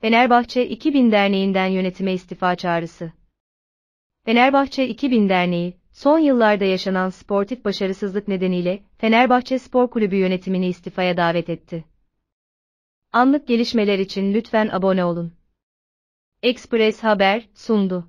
Fenerbahçe 2000 Derneği'nden yönetime istifa çağrısı. Fenerbahçe 2000 Derneği, son yıllarda yaşanan sportif başarısızlık nedeniyle Fenerbahçe Spor Kulübü yönetimini istifaya davet etti. Anlık gelişmeler için lütfen abone olun. Express Haber sundu.